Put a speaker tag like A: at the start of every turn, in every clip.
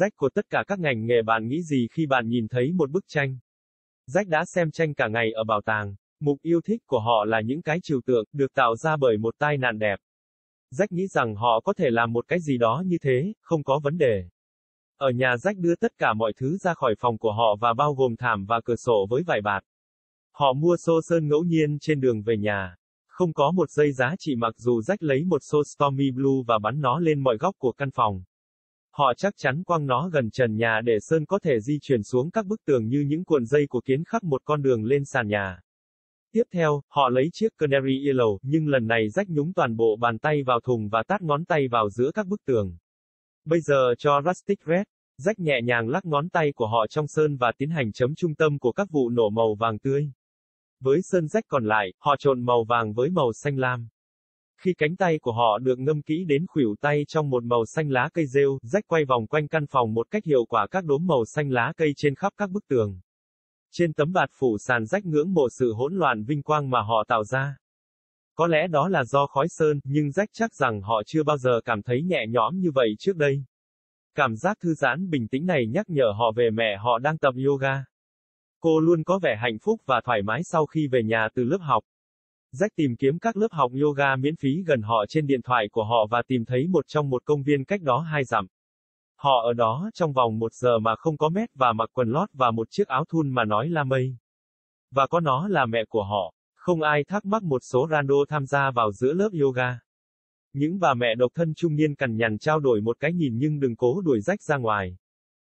A: Rách của tất cả các ngành nghề bạn nghĩ gì khi bạn nhìn thấy một bức tranh? Rách đã xem tranh cả ngày ở bảo tàng. Mục yêu thích của họ là những cái trừu tượng, được tạo ra bởi một tai nạn đẹp. Rách nghĩ rằng họ có thể làm một cái gì đó như thế, không có vấn đề. Ở nhà Rách đưa tất cả mọi thứ ra khỏi phòng của họ và bao gồm thảm và cửa sổ với vài bạt. Họ mua xô sơn ngẫu nhiên trên đường về nhà. Không có một giây giá trị mặc dù Rách lấy một xô Stormy Blue và bắn nó lên mọi góc của căn phòng. Họ chắc chắn quăng nó gần trần nhà để sơn có thể di chuyển xuống các bức tường như những cuộn dây của kiến khắc một con đường lên sàn nhà. Tiếp theo, họ lấy chiếc canary yellow, nhưng lần này rách nhúng toàn bộ bàn tay vào thùng và tát ngón tay vào giữa các bức tường. Bây giờ cho Rustic Red, rách nhẹ nhàng lắc ngón tay của họ trong sơn và tiến hành chấm trung tâm của các vụ nổ màu vàng tươi. Với sơn rách còn lại, họ trộn màu vàng với màu xanh lam. Khi cánh tay của họ được ngâm kỹ đến khuỷu tay trong một màu xanh lá cây rêu, rách quay vòng quanh căn phòng một cách hiệu quả các đốm màu xanh lá cây trên khắp các bức tường. Trên tấm bạt phủ sàn rách ngưỡng mộ sự hỗn loạn vinh quang mà họ tạo ra. Có lẽ đó là do khói sơn, nhưng rách chắc rằng họ chưa bao giờ cảm thấy nhẹ nhõm như vậy trước đây. Cảm giác thư giãn bình tĩnh này nhắc nhở họ về mẹ họ đang tập yoga. Cô luôn có vẻ hạnh phúc và thoải mái sau khi về nhà từ lớp học. Jack tìm kiếm các lớp học yoga miễn phí gần họ trên điện thoại của họ và tìm thấy một trong một công viên cách đó hai dặm. Họ ở đó trong vòng một giờ mà không có mét và mặc quần lót và một chiếc áo thun mà nói là mây. Và có nó là mẹ của họ. Không ai thắc mắc một số rando tham gia vào giữa lớp yoga. Những bà mẹ độc thân trung niên cằn nhằn trao đổi một cái nhìn nhưng đừng cố đuổi rách ra ngoài.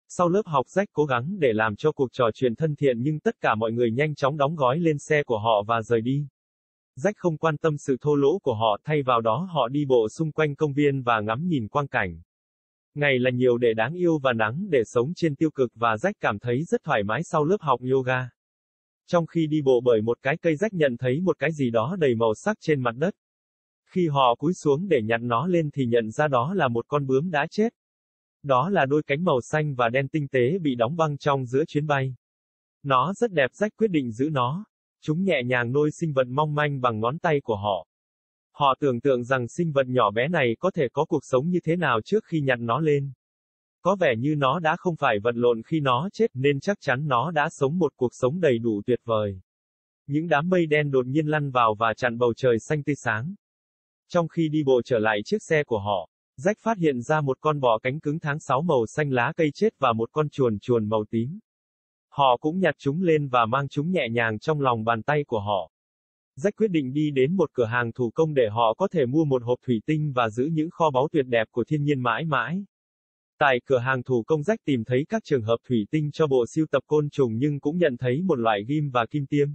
A: Sau lớp học rách cố gắng để làm cho cuộc trò chuyện thân thiện nhưng tất cả mọi người nhanh chóng đóng gói lên xe của họ và rời đi rách không quan tâm sự thô lỗ của họ thay vào đó họ đi bộ xung quanh công viên và ngắm nhìn quang cảnh. Ngày là nhiều để đáng yêu và nắng để sống trên tiêu cực và rách cảm thấy rất thoải mái sau lớp học yoga. Trong khi đi bộ bởi một cái cây rách nhận thấy một cái gì đó đầy màu sắc trên mặt đất. Khi họ cúi xuống để nhặt nó lên thì nhận ra đó là một con bướm đã chết. Đó là đôi cánh màu xanh và đen tinh tế bị đóng băng trong giữa chuyến bay. Nó rất đẹp rách quyết định giữ nó, Chúng nhẹ nhàng nôi sinh vật mong manh bằng ngón tay của họ. Họ tưởng tượng rằng sinh vật nhỏ bé này có thể có cuộc sống như thế nào trước khi nhặt nó lên. Có vẻ như nó đã không phải vật lộn khi nó chết nên chắc chắn nó đã sống một cuộc sống đầy đủ tuyệt vời. Những đám mây đen đột nhiên lăn vào và chặn bầu trời xanh tươi sáng. Trong khi đi bộ trở lại chiếc xe của họ, Jack phát hiện ra một con bò cánh cứng tháng 6 màu xanh lá cây chết và một con chuồn chuồn màu tím. Họ cũng nhặt chúng lên và mang chúng nhẹ nhàng trong lòng bàn tay của họ. Jack quyết định đi đến một cửa hàng thủ công để họ có thể mua một hộp thủy tinh và giữ những kho báu tuyệt đẹp của thiên nhiên mãi mãi. Tại cửa hàng thủ công Jack tìm thấy các trường hợp thủy tinh cho bộ siêu tập côn trùng nhưng cũng nhận thấy một loại ghim và kim tiêm.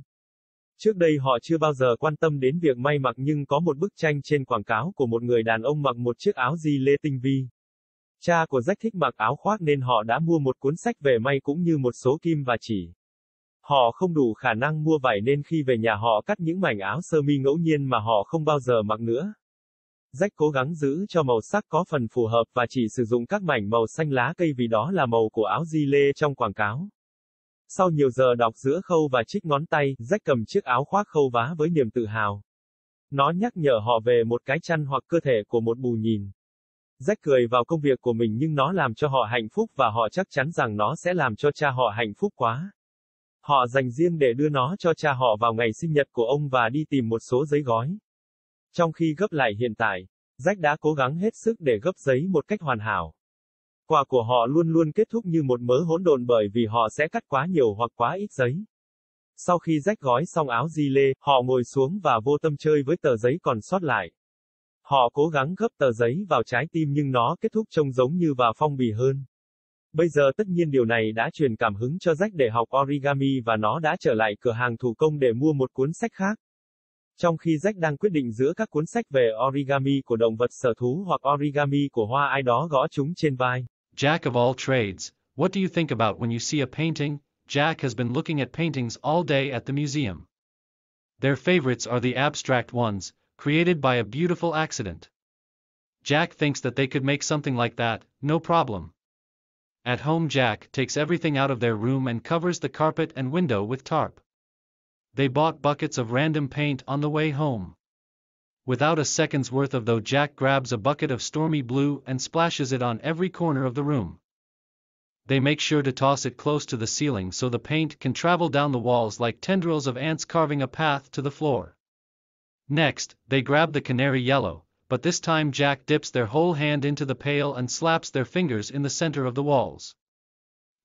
A: Trước đây họ chưa bao giờ quan tâm đến việc may mặc nhưng có một bức tranh trên quảng cáo của một người đàn ông mặc một chiếc áo di lê tinh vi. Cha của Jack thích mặc áo khoác nên họ đã mua một cuốn sách về may cũng như một số kim và chỉ. Họ không đủ khả năng mua vải nên khi về nhà họ cắt những mảnh áo sơ mi ngẫu nhiên mà họ không bao giờ mặc nữa. Jack cố gắng giữ cho màu sắc có phần phù hợp và chỉ sử dụng các mảnh màu xanh lá cây vì đó là màu của áo di lê trong quảng cáo. Sau nhiều giờ đọc giữa khâu và chích ngón tay, Jack cầm chiếc áo khoác khâu vá với niềm tự hào. Nó nhắc nhở họ về một cái chăn hoặc cơ thể của một bù nhìn. Rách cười vào công việc của mình nhưng nó làm cho họ hạnh phúc và họ chắc chắn rằng nó sẽ làm cho cha họ hạnh phúc quá. Họ dành riêng để đưa nó cho cha họ vào ngày sinh nhật của ông và đi tìm một số giấy gói. Trong khi gấp lại hiện tại, Rách đã cố gắng hết sức để gấp giấy một cách hoàn hảo. Quà của họ luôn luôn kết thúc như một mớ hỗn độn bởi vì họ sẽ cắt quá nhiều hoặc quá ít giấy. Sau khi rách gói xong áo di lê, họ ngồi xuống và vô tâm chơi với tờ giấy còn sót lại. Họ cố gắng gấp tờ giấy vào trái tim nhưng nó kết thúc trông giống như và phong bì hơn. Bây giờ tất nhiên điều này đã truyền cảm hứng cho Jack để học origami và nó đã trở lại cửa hàng thủ công để mua một cuốn sách khác. Trong khi Jack đang quyết định giữa các cuốn sách về origami của động vật sở thú hoặc origami của hoa ai đó gõ chúng trên vai. Jack of
B: all trades, what do you think about when you see a painting? Jack has been looking at paintings all day at the museum. Their favorites are the abstract ones, created by a beautiful accident. Jack thinks that they could make something like that, no problem. At home Jack takes everything out of their room and covers the carpet and window with tarp. They bought buckets of random paint on the way home. Without a second's worth of though Jack grabs a bucket of stormy blue and splashes it on every corner of the room. They make sure to toss it close to the ceiling so the paint can travel down the walls like tendrils of ants carving a path to the floor. Next, they grab the canary yellow, but this time Jack dips their whole hand into the pail and slaps their fingers in the center of the walls.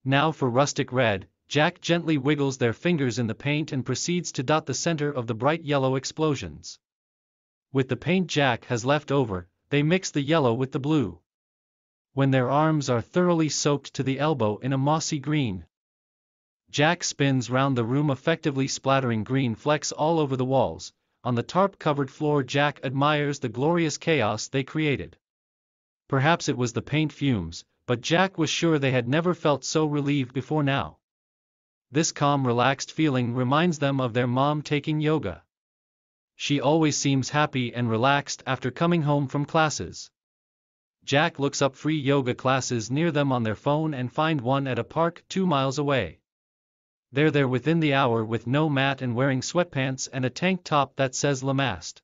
B: Now for rustic red, Jack gently wiggles their fingers in the paint and proceeds to dot the center of the bright yellow explosions. With the paint Jack has left over, they mix the yellow with the blue. When their arms are thoroughly soaked to the elbow in a mossy green, Jack spins round the room effectively splattering green flecks all over the walls, on the tarp-covered floor Jack admires the glorious chaos they created. Perhaps it was the paint fumes, but Jack was sure they had never felt so relieved before now. This calm relaxed feeling reminds them of their mom taking yoga. She always seems happy and relaxed after coming home from classes. Jack looks up free yoga classes near them on their phone and find one at a park two miles away. They're there within the hour with no mat and wearing sweatpants and a tank top that says Lamast.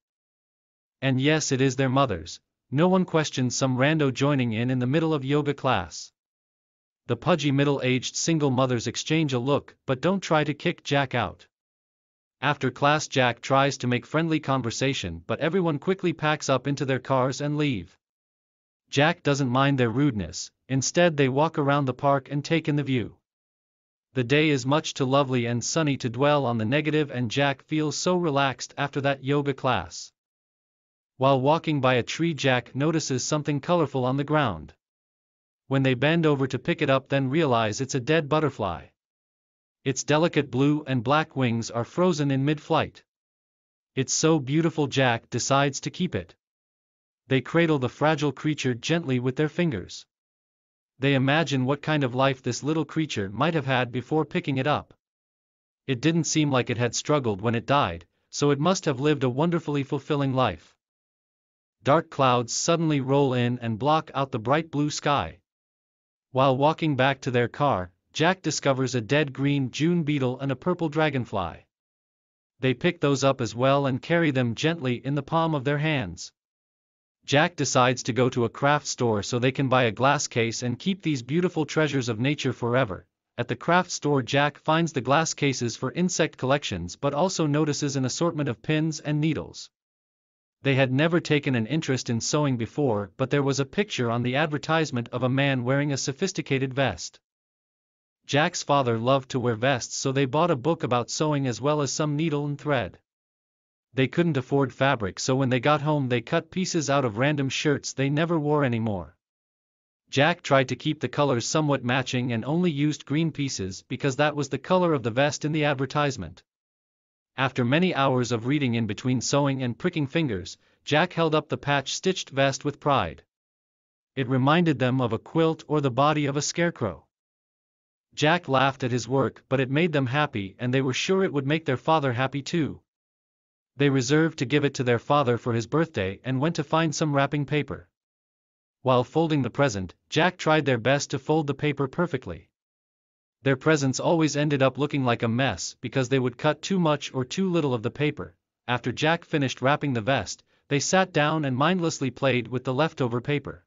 B: And yes, it is their mothers. No one questions some rando joining in in the middle of yoga class. The pudgy middle-aged single mothers exchange a look but don't try to kick Jack out. After class Jack tries to make friendly conversation but everyone quickly packs up into their cars and leave. Jack doesn't mind their rudeness, instead they walk around the park and take in the view. The day is much too lovely and sunny to dwell on the negative and Jack feels so relaxed after that yoga class. While walking by a tree Jack notices something colorful on the ground. When they bend over to pick it up then realize it's a dead butterfly. Its delicate blue and black wings are frozen in mid-flight. It's so beautiful Jack decides to keep it. They cradle the fragile creature gently with their fingers they imagine what kind of life this little creature might have had before picking it up. It didn't seem like it had struggled when it died, so it must have lived a wonderfully fulfilling life. Dark clouds suddenly roll in and block out the bright blue sky. While walking back to their car, Jack discovers a dead green June beetle and a purple dragonfly. They pick those up as well and carry them gently in the palm of their hands. Jack decides to go to a craft store so they can buy a glass case and keep these beautiful treasures of nature forever. At the craft store Jack finds the glass cases for insect collections but also notices an assortment of pins and needles. They had never taken an interest in sewing before but there was a picture on the advertisement of a man wearing a sophisticated vest. Jack's father loved to wear vests so they bought a book about sewing as well as some needle and thread they couldn't afford fabric so when they got home they cut pieces out of random shirts they never wore anymore. Jack tried to keep the colors somewhat matching and only used green pieces because that was the color of the vest in the advertisement. After many hours of reading in between sewing and pricking fingers, Jack held up the patch-stitched vest with pride. It reminded them of a quilt or the body of a scarecrow. Jack laughed at his work but it made them happy and they were sure it would make their father happy too they reserved to give it to their father for his birthday and went to find some wrapping paper. While folding the present, Jack tried their best to fold the paper perfectly. Their presents always ended up looking like a mess because they would cut too much or too little of the paper. After Jack finished wrapping the vest, they sat down and mindlessly played with the leftover paper.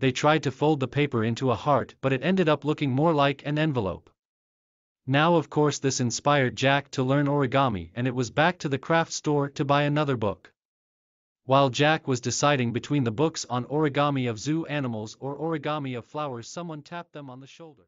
B: They tried to fold the paper into a heart but it ended up looking more like an envelope. Now of course this inspired Jack to learn origami and it was back to the craft store to buy another book. While Jack was deciding between the books on origami of zoo animals or origami of flowers someone tapped them on the shoulder.